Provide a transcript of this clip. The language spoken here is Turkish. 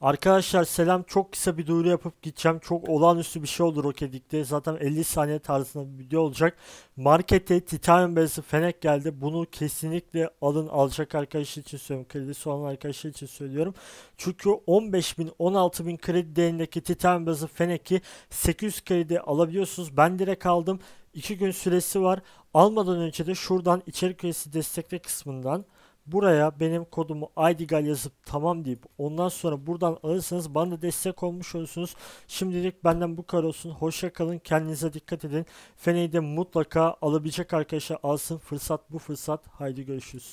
Arkadaşlar selam. Çok kısa bir duyuru yapıp gideceğim. Çok olağanüstü bir şey olur Rocket'likte. Zaten 50 saniye tarzında bir video olacak. Markete Titanium beyazı fenek geldi. Bunu kesinlikle alın. Alacak arkadaşlar için söylüyorum. Kredisi olan arkadaşlar için söylüyorum. Çünkü 15.000 16.000 kredi değerindeki Titanium beyazı feneki 800 kredi alabiliyorsunuz. Ben direkt aldım. 2 gün süresi var. Almadan önce de şuradan içerik üyesi destekle kısmından Buraya benim kodumu IDGAL yazıp tamam deyip ondan sonra buradan alırsanız bana da destek olmuş olursunuz. Şimdilik benden bu kadar olsun. Hoşça kalın. Kendinize dikkat edin. Feneyi de mutlaka alabilecek arkadaşlar alsın. Fırsat bu fırsat. Haydi görüşürüz.